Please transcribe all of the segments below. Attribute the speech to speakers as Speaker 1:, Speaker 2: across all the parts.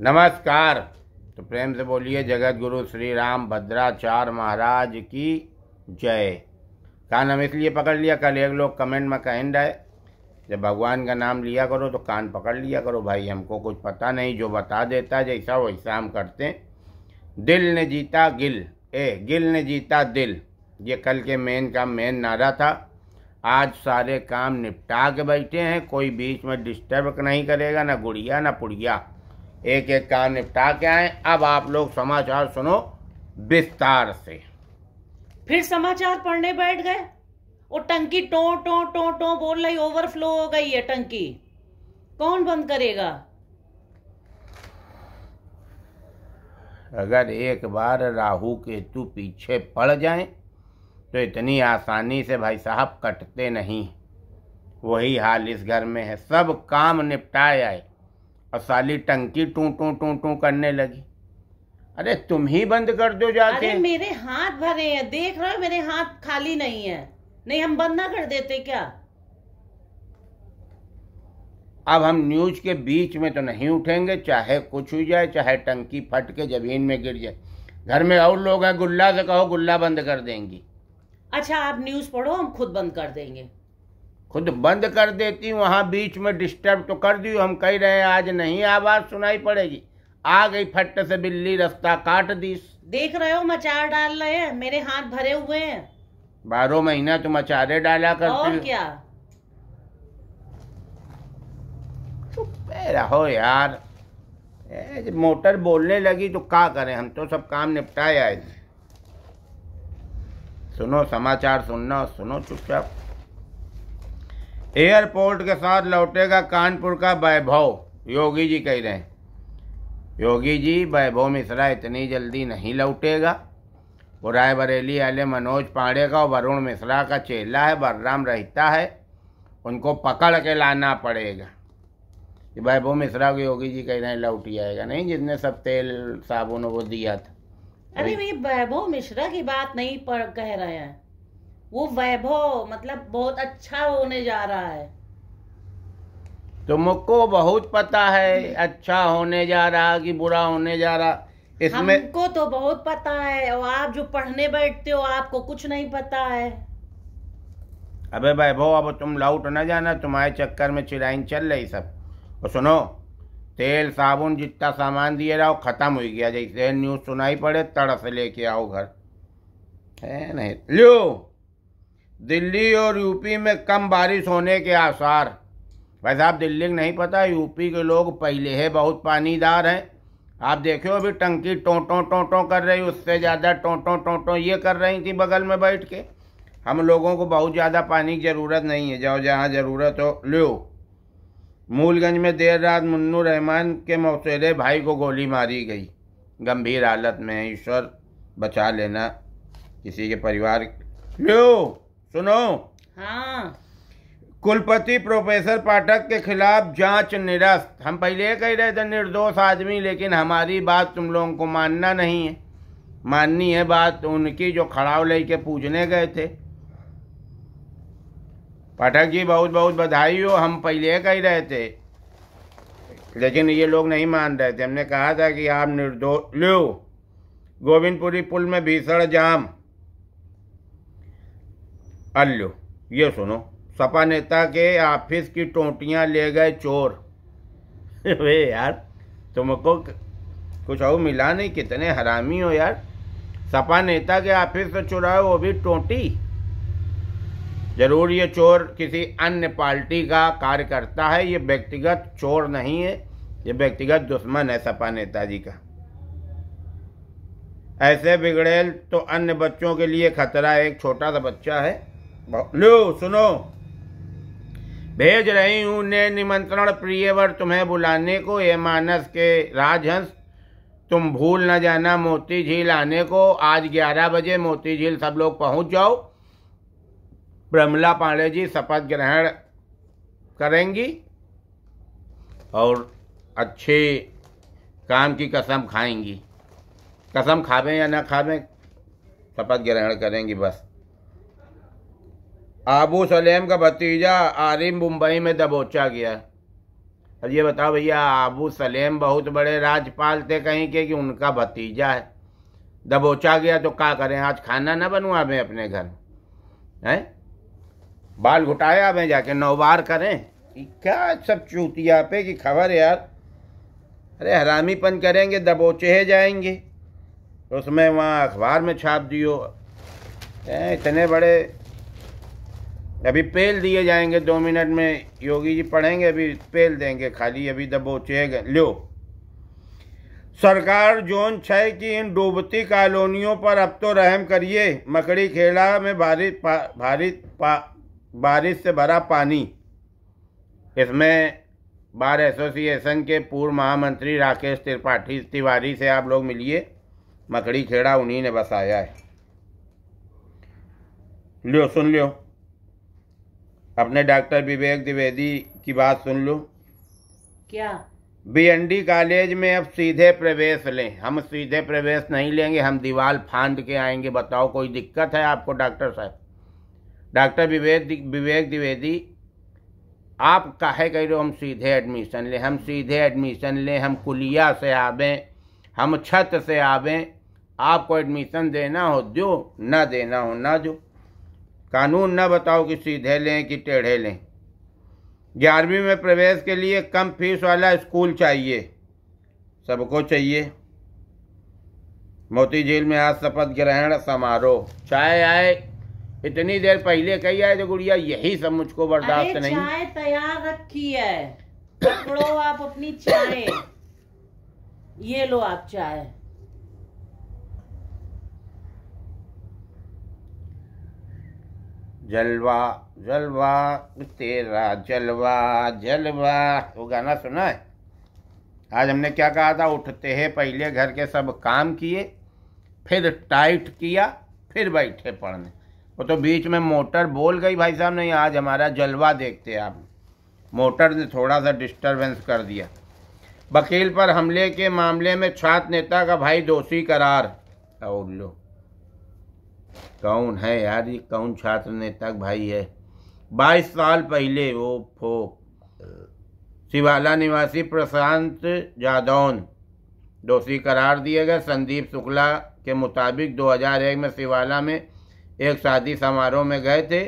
Speaker 1: नमस्कार तो प्रेम से बोलिए जगत गुरु श्री राम भद्राचार्य महाराज की जय कान हम इसलिए पकड़ लिया कल एक लोग कमेंट में कहें रहे जब भगवान का नाम लिया करो तो कान पकड़ लिया करो भाई हमको कुछ पता नहीं जो बता देता है जैसा वैसा हम करते हैं दिल ने जीता गिल ए गिल ने जीता दिल ये कल के मेन का मेन नारा था आज सारे काम निपटा के बैठे हैं कोई बीच में डिस्टर्ब नहीं करेगा ना गुड़िया ना पुड़िया एक एक काम निपटा के आए अब आप लोग समाचार सुनो विस्तार से
Speaker 2: फिर समाचार पढ़ने बैठ गए वो टंकी टो टो टो टो बोल रही ओवरफ्लो हो गई है टंकी कौन बंद करेगा
Speaker 1: अगर एक बार राहु केतु पीछे पड़ जाए तो इतनी आसानी से भाई साहब कटते नहीं वही हाल इस घर में है सब काम निपटाए आए और साली टंकी टू टू टू टू करने लगी अरे तुम ही बंद कर दो जाके अरे
Speaker 2: मेरे हाथ भरे हैं देख रहे हो मेरे हाथ खाली नहीं है नहीं हम बंद ना कर देते क्या
Speaker 1: अब हम न्यूज के बीच में तो नहीं उठेंगे चाहे कुछ हो जाए चाहे टंकी फट के जमीन में गिर जाए घर में और लोग हैं गुल्ला से कहो गुल्ला बंद कर देंगी
Speaker 2: अच्छा आप न्यूज पढ़ो हम खुद बंद कर देंगे
Speaker 1: खुद बंद कर देती हूँ वहाँ बीच में डिस्टर्ब तो कर दी हम कह रहे हैं आज नहीं आवाज़ सुनाई पड़ेगी आ गई फट से बिल्ली रास्ता काट दी
Speaker 2: देख रहे हो मचार डाल रहे हैं मेरे हाथ भरे हुए हैं
Speaker 1: बारह महीना तुम तो अचारे डाला कर और क्या रहो यार ए, मोटर बोलने लगी तो क्या करें हम तो सब काम निपटाए आए सुनो समाचार सुनना सुनो चुपचाप एयरपोर्ट के साथ लौटेगा कानपुर का वैभव योगी जी कह रहे हैं योगी जी वैभव मिश्रा इतनी जल्दी नहीं लौटेगा वो राय बरेली वाले मनोज पांडे का और वरुण मिश्रा का चेला है बलराम रहता है उनको पकड़ के लाना पड़ेगा वैभव मिश्रा को योगी जी कह रहे हैं लौट आएगा नहीं जिसने सब तेल साबुन वो दिया था
Speaker 2: अरे भाई वैभव मिश्रा की बात नहीं पर कह रहे हैं वो वैभव मतलब बहुत अच्छा होने जा रहा है
Speaker 1: तुमको तो बहुत पता है अच्छा होने जा रहा कि बुरा होने जा रहा इसमें
Speaker 2: हमको तो बहुत पता है और आप जो पढ़ने बैठते हो आपको कुछ नहीं पता है
Speaker 1: अबे वैभव अब तुम लाउट ना जाना तुम्हारे चक्कर में चिराइन चल रही सब और सुनो तेल साबुन जितना सामान दिए रहो खत्म हो गया जैसे न्यूज़ सुनाई पड़े तड़स लेके आओ घर है नहीं लो दिल्ली और यूपी में कम बारिश होने के आसार भाई साहब दिल्ली को नहीं पता यूपी के लोग पहले है बहुत पानीदार हैं आप देखो अभी टंकी टोंटों टोंटों कर रही उससे ज़्यादा टोंटों टोंटों ये कर रही थी बगल में बैठ के हम लोगों को बहुत ज़्यादा पानी की ज़रूरत नहीं है जाओ जहाँ ज़रूरत हो लो मूलगंज में देर रात मुन्नू रहमान के मौसेरे भाई को गोली मारी गई गंभीर हालत में ईश्वर बचा लेना किसी के परिवार लो सुनो हाँ कुलपति प्रोफेसर पाठक के खिलाफ जांच निरस्त हम पहले कह रहे थे निर्दोष आदमी लेकिन हमारी बात तुम लोगों को मानना नहीं है माननी है बात उनकी जो खड़ाव लेके पूजने गए थे पाठक जी बहुत बहुत बधाई हो हम पहले कह रहे थे लेकिन ये लोग नहीं मान रहे थे हमने कहा था कि आप निर्दोष लो गोविंदपुरी पुल में भीषण जाम अल्लू ये सुनो सपा नेता के ऑफिस की टोटियाँ ले गए चोर वे यार तुमको कुछ और मिला नहीं कितने हरामी हो यार सपा नेता के ऑफिस से चुराए वो भी टोटी जरूर ये चोर किसी अन्य पार्टी का कार्यकर्ता है ये व्यक्तिगत चोर नहीं है ये व्यक्तिगत दुश्मन है सपा नेता जी का ऐसे बिगड़ेल तो अन्य बच्चों के लिए खतरा एक छोटा सा बच्चा है लो सुनो भेज रही हूँ ने निमंत्रण प्रियवर तुम्हें बुलाने को ये मानस के राजहंस तुम भूल न जाना मोती झील आने को आज 11 बजे मोती झील सब लोग पहुंच जाओ ब्रमला पांडे जी शपथ ग्रहण करेंगी और अच्छे काम की कसम खाएंगी कसम खावें या ना खावें शपथ ग्रहण करेंगी बस आबू सलेम का भतीजा आरिम मुंबई में दबोचा गया अब ये बताओ भैया आबू सलेम बहुत बड़े राजपाल थे कहीं के कि उनका भतीजा है दबोचा गया तो क्या करें आज खाना ना बनवा मैं अपने घर हैं बाल घुटाया मैं जाके नौबार करें क्या सब चूतिया पे की खबर यार अरे हरामीपन करेंगे दबोचे जाएंगे उसमें वहाँ अखबार में छाप दियो इतने बड़े अभी पेल दिए जाएंगे दो मिनट में योगी जी पढ़ेंगे अभी पेल देंगे खाली अभी दबोचेगा लो सरकार जोन छह की इन डूबती कॉलोनियों पर अब तो रहम करिए मकड़ी खेड़ा में भारी पा, भारी पा, बारिश से भरा पानी इसमें बार एसोसिएशन के पूर्व महामंत्री राकेश त्रिपाठी तिवारी से आप लोग मिलिए मकड़ी खेड़ा उन्हीं ने बसाया है लियो सुन लियो अपने डॉक्टर विवेक द्विवेदी की बात सुन लो क्या बीएनडी कॉलेज में अब सीधे प्रवेश लें हम सीधे प्रवेश नहीं लेंगे हम दीवार फांद के आएंगे बताओ कोई दिक्कत है आपको डॉक्टर साहब डॉक्टर विवेक विवेक द्विवेदी आप काहे कह रहे हो हम सीधे एडमिशन लें हम सीधे एडमिशन लें हम कुलिया से आवें हम छत से आवें आपको एडमिशन देना हो जो ना देना हो ना जो कानून न बताओ कि सीधे लें कि टेढ़े लें ग्यारहवीं में प्रवेश के लिए कम फीस वाला स्कूल चाहिए सबको चाहिए मोती झील में आज शपथ ग्रहण समारोह चाय आए इतनी देर पहले कही आए तो गुड़िया यही सब मुझको बर्दाश्त नहीं चाय
Speaker 2: तैयार रखी है पकड़ो आप अपनी चाय ये लो आप चाय
Speaker 1: जलवा जलवा तेरा जलवा जलवा वो गाना सुना है आज हमने क्या कहा था उठते हैं पहले घर के सब काम किए फिर टाइट किया फिर बैठे पढ़ने वो तो बीच में मोटर बोल गई भाई साहब नहीं आज हमारा जलवा देखते आप मोटर ने थोड़ा सा डिस्टरबेंस कर दिया वकील पर हमले के मामले में छात्र नेता का भाई दोषी करार और लो कौन है यार ये कौन छात्र नेता भाई है बाईस साल पहले वो फो शिवाला निवासी प्रशांत जादौन दोषी करार दिए गए संदीप शुक्ला के मुताबिक 2001 में शिवाला में एक शादी समारोह में गए थे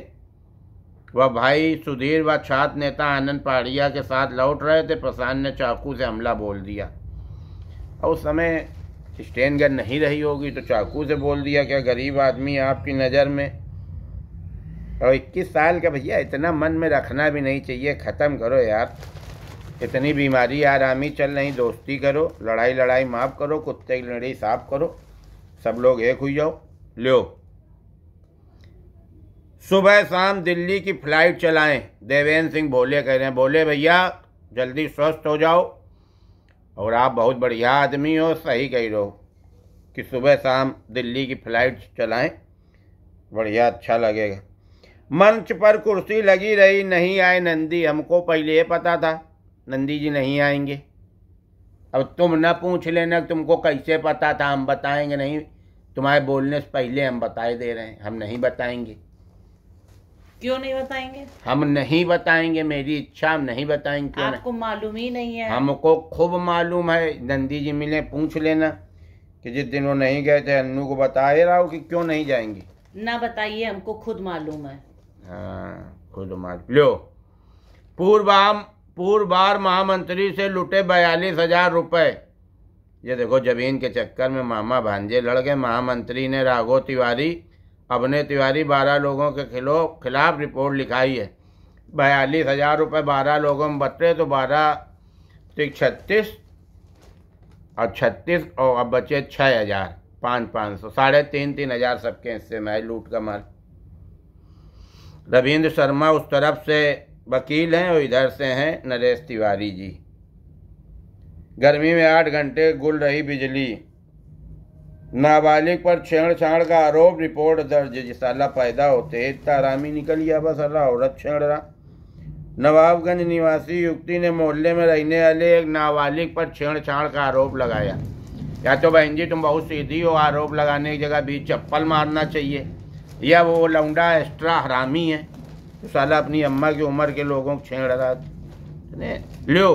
Speaker 1: वह भाई सुधीर व छात्र नेता आनंद पहाड़िया के साथ लौट रहे थे प्रशांत ने चाकू से हमला बोल दिया उस समय स्टैंड गन नहीं रही होगी तो चाकू से बोल दिया क्या गरीब आदमी आपकी नज़र में और इक्कीस साल का भैया इतना मन में रखना भी नहीं चाहिए ख़त्म करो यार इतनी बीमारी आरामी चल रही दोस्ती करो लड़ाई लड़ाई माफ़ करो कुत्ते की लड़ी साफ करो सब लोग एक हुई जाओ लो सुबह शाम दिल्ली की फ़्लाइट चलाएं देवेंद्र सिंह भोले कह रहे हैं बोले भैया जल्दी स्वस्थ हो जाओ और आप बहुत बढ़िया आदमी हो सही कह रहे हो कि सुबह शाम दिल्ली की फ्लाइट चलाएं बढ़िया अच्छा लगेगा मंच पर कुर्सी लगी रही नहीं आए नंदी हमको पहले पता था नंदी जी नहीं आएंगे अब तुम न पूछ लेना तुमको कैसे पता था हम बताएंगे नहीं तुम्हारे बोलने से पहले हम बताए दे रहे हैं हम नहीं बताएंगे
Speaker 2: क्यों नहीं बताएंगे
Speaker 1: हम नहीं बताएंगे मेरी इच्छा हम नहीं बताएंगे क्यों आपको
Speaker 2: मालूम ही नहीं है
Speaker 1: हमको खूब मालूम है नंदी जी मिले पूछ लेना कि जिस दिन वो नहीं गए थे अन्नू को बता ही रहा हूँ कि क्यों नहीं जाएंगे
Speaker 2: ना बताइए हमको खुद मालूम है
Speaker 1: हाँ खुद मालूम लो पूर्वाम पूर्व बार महामंत्री से लुटे बयालीस हजार रुपये ये देखो जमीन के चक्कर में मामा भांजे लड़ गए महामंत्री ने राघो तिवारी ने तिवारी बारह लोगों के खिलो खिलाफ रिपोर्ट लिखाई है बयालीस हज़ार रुपये बारह लोगों में बटे तो बारह तो छत्तीस और छत्तीस और अब बचे छः हज़ार पाँच पाँच सौ साढ़े तीन तीन हज़ार सबके हिस्से में है लूट का माल रविंद्र शर्मा उस तरफ से वकील हैं और इधर से हैं नरेश तिवारी जी गर्मी में आठ घंटे गुल रही बिजली नाबालिग पर छेड़छाड़ का आरोप रिपोर्ट दर्ज साला पैदा होते तारामी निकल गया बस अल्लाह औरत छेड़ रहा नवाबगंज निवासी युक्ति ने मोहल्ले में रहने वाले एक नाबालिग पर छेड़छाड़ का आरोप लगाया या तो बहन जी तुम बहुत सीधी हो आरोप लगाने की जगह बीच चप्पल मारना चाहिए या वो लौंडा एक्स्ट्रा हरामी है तो साला अपनी अम्मा की उम्र के लोगों को छेड़ रहा लियो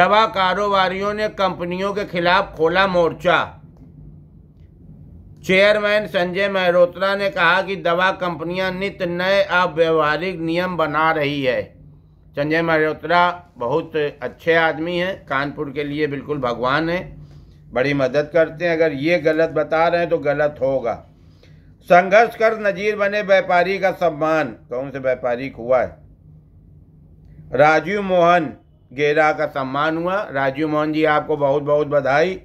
Speaker 1: दवा कारोबारियों ने कंपनियों के खिलाफ खोला मोर्चा चेयरमैन संजय मेहरोत्रा ने कहा कि दवा कंपनियां नित नए अव्यवहारिक नियम बना रही है संजय मेहरोत्रा बहुत अच्छे आदमी हैं कानपुर के लिए बिल्कुल भगवान हैं बड़ी मदद करते हैं अगर ये गलत बता रहे हैं तो गलत होगा संघर्ष कर नजीर बने व्यापारी का सम्मान कौन से व्यापारी हुआ है राजीव मोहन गेरा का सम्मान हुआ राजीव मोहन जी आपको बहुत बहुत बधाई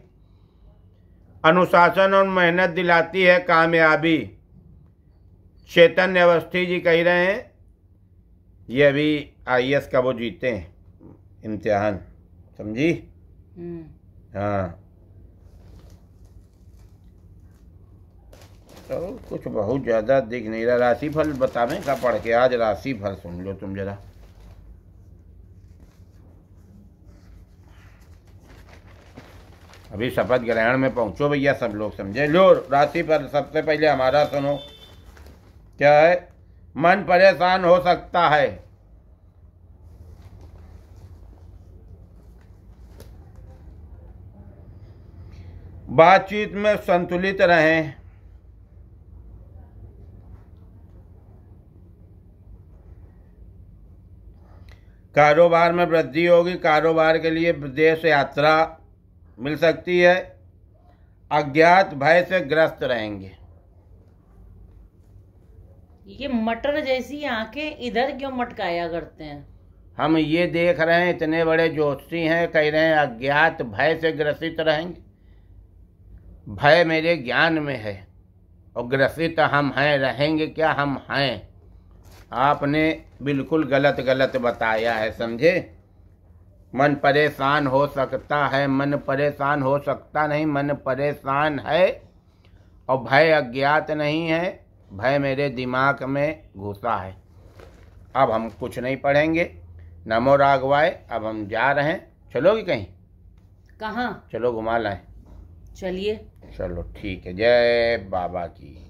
Speaker 1: अनुशासन और मेहनत दिलाती है कामयाबी चैतन्य अवस्थी जी कह रहे हैं ये अभी आई का वो जीते हैं इम्तिहान समझी हम्म। हाँ तो कुछ बहुत ज़्यादा दिख नहीं रहा राशिफल बतावें का पढ़ के आज राशिफल सुन लो तुम जरा अभी शपथ ग्रहण में पहुंचो भैया सब लोग समझे लो राशि पर सबसे पहले हमारा सुनो क्या है मन परेशान हो सकता है बातचीत में संतुलित रहें कारोबार में वृद्धि होगी कारोबार के लिए विदेश यात्रा मिल सकती है अज्ञात भय से ग्रस्त रहेंगे
Speaker 2: ये मटर जैसी आंखें इधर क्यों मटकाया करते हैं
Speaker 1: हम ये देख रहे हैं इतने बड़े ज्योतिषी हैं कह रहे हैं अज्ञात भय से ग्रसित रहेंगे भय मेरे ज्ञान में है और ग्रसित हम हैं रहेंगे क्या हम हैं आपने बिल्कुल गलत गलत बताया है समझे मन परेशान हो सकता है मन परेशान हो सकता नहीं मन परेशान है और भय अज्ञात नहीं है भय मेरे दिमाग में घुसा है अब हम कुछ नहीं पढ़ेंगे नमो रागवाए अब हम जा रहे हैं चलोगे कहीं कहाँ चलो घुमा लाए चलिए चलो ठीक है जय बाबा की